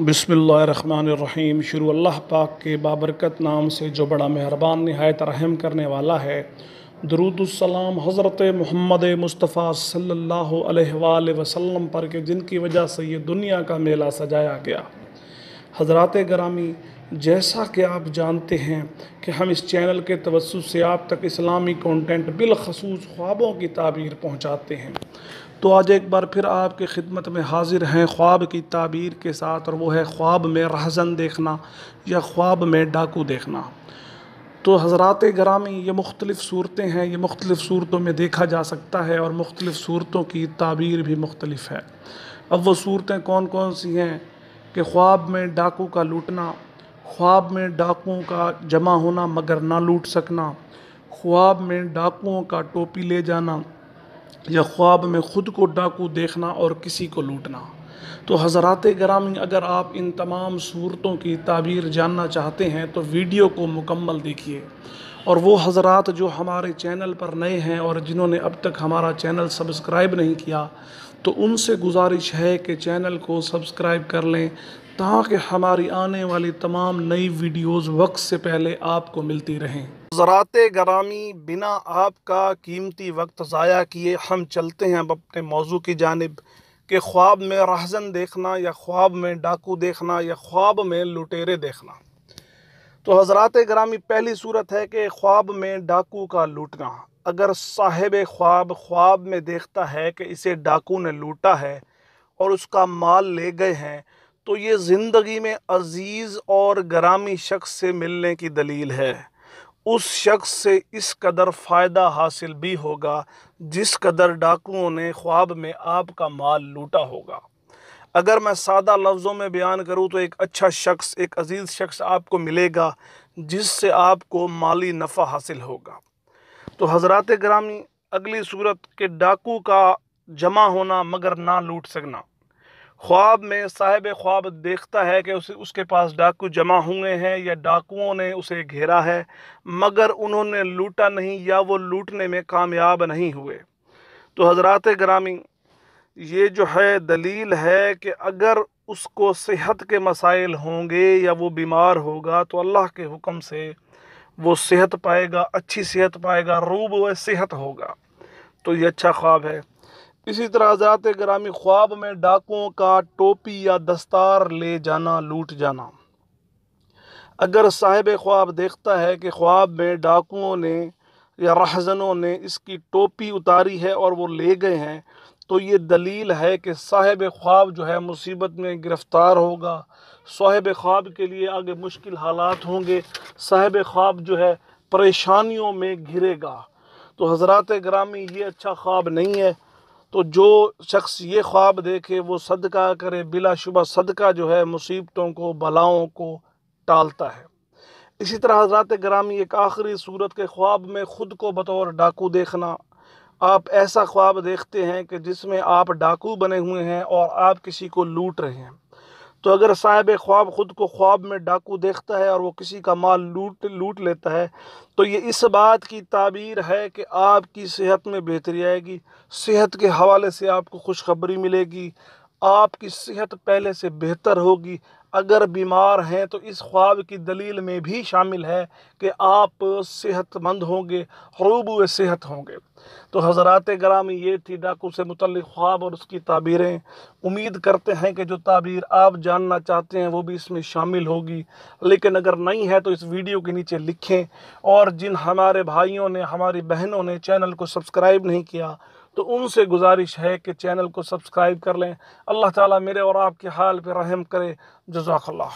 बसमीम शुरू अल्लाह पाक के बाबरकत नाम से जो बड़ा मेहरबान नहायत रहम करने वाला है दरुदसलाम हज़रत महमद मुस्तफ़ा सल्ला वसम पर के जिनकी वजह से ये दुनिया का मेला सजाया गया हजरत ग्रामी जैसा कि आप जानते हैं कि हम इस चैनल के तवसु से आप तक इस्लामी कंटेंट बिलखसूस ख्वाबों की ताबीर पहुंचाते हैं तो आज एक बार फिर आपके खिदमत में हाजिर हैं ख्वाब की ताबीर के साथ और वो है ख्वाब में रहजन देखना या ख्वाब में डाकू देखना तो हजरात ग्रामी ये मुख्तलिफ़ सूरतें हैं ये मुख्तलिफ़ सूरतों में देखा जा सकता है और मुख्तलिफ़ सूरतों की ताबीर भी मुख्तलिफ़ है अब वो सूरतें कौन कौन सी हैं कि ख्वाब में डाकू का लूटना ख्वाब में डाकुओं का जमा होना मगर ना लूट सकना ख्वाब में डाकुओं का टोपी ले जाना या ख्वाब में ख़ुद को डाकू देखना और किसी को लूटना तो हज़रात ग्रामी अगर आप इन तमाम सूरतों की ताबीर जानना चाहते हैं तो वीडियो को मुकम्मल देखिए और वो हज़रात जो हमारे चैनल पर नए हैं और जिन्होंने अब तक हमारा चैनल सब्सक्राइब नहीं किया तो उनसे गुजारिश है कि चैनल को सब्सक्राइब कर लें ताकि हमारी आने वाली तमाम नई वीडियोस वक्त से पहले आपको मिलती रहें ज़रात ग्रामी बिना आपका कीमती वक्त ज़ाया किए हम चलते हैं अब अपने मौजू की जानब के ख्वाब में रहजन देखना या ख्वाब में डाकू देखना या ख्वाब में लुटेरे देखना तो हजरात ग्रामी पहली सूरत है कि ख्वाब में डाकू का लूटना अगर साहिब ख्वाब ख्वाब में देखता है कि इसे डाकू ने लूटा है और उसका माल ले गए हैं तो ये ज़िंदगी में अजीज़ और ग्रामी शख्स से मिलने की दलील है उस शख्स से इस कदर फ़ायदा हासिल भी होगा जिस कदर डाकुओं ने ख्वाब में आपका माल लूटा होगा अगर मैं सादा लफ्ज़ों में बयान करूं तो एक अच्छा शख्स एक अजीज़ शख्स आपको मिलेगा जिससे आपको माली नफ़ा हासिल होगा तो हजरत ग्रामी अगली सूरत के डाकू का जमा होना मगर ना लूट सकना ख्वाब में साहिब ख्वाब देखता है कि उसे उसके पास डाकू जमा हुए हैं या डाकुओं ने उसे घेरा है मगर उन्होंने लूटा नहीं या वो लूटने में कामयाब नहीं हुए तो हजरत ग्रामी ये जो है दलील है कि अगर उसको सेहत के मसाइल होंगे या वो बीमार होगा तो अल्लाह के हुक्म से वो सेहत पाएगा अच्छी सेहत पाएगा रूब व सेहत होगा तो ये अच्छा ख्वाब है इसी तरह हजरात ग्रामी ख्वाब में डाकुओं का टोपी या दस्तार ले जाना लूट जाना अगर साहिब ख्वाब देखता है कि ख्वाब में डाकुओं ने या रहजनों ने इसकी टोपी उतारी है और वो ले गए हैं तो ये दलील है कि साहिब ख्वाब जो है मुसीबत में गिरफ़्तार होगा साहिब ख्वाब के लिए आगे मुश्किल हालात होंगे साहिब ख्वाब जो है परेशानियों में घिरेगा तो हज़रात ग्रामी ये अच्छा ख्वाब नहीं है तो जो शख्स ये ख्वाब देखे वो सदका करे बिलाशुबा सदका जो है मुसीबतों को बलाओं को टालता है इसी तरह हजरात ग्रामी एक आखिरी सूरत के ख्वाब में ख़ुद को बतौर डाकू देखना आप ऐसा ख्वाब देखते हैं कि जिसमें आप डाकू बने हुए हैं और आप किसी को लूट रहे हैं तो अगर साहिब ख्वाब ख़ुद को ख्वाब में डाकू देखता है और वो किसी का माल लूट लूट लेता है तो ये इस बात की ताबीर है कि आपकी सेहत में बेहतरी आएगी सेहत के हवाले से आपको खुशखबरी मिलेगी आपकी सेहत पहले से बेहतर होगी अगर बीमार हैं तो इस ख्वाब की दलील में भी शामिल है कि आप सेहतमंद होंगे हरूब सेहत होंगे तो हजरात ग्रामी ये थी डाकू से मुतल ख्वाब और उसकी ताबीरें उम्मीद करते हैं कि जो ताबीर आप जानना चाहते हैं वो भी इसमें शामिल होगी लेकिन अगर नहीं है तो इस वीडियो के नीचे लिखें और जिन हमारे भाइयों ने हमारी बहनों ने चैनल को सब्सक्राइब नहीं किया तो उनसे गुजारिश है कि चैनल को सब्सक्राइब कर लें अल्लाह ताला मेरे और आपके हाल पर रहम करे जजाकल्ला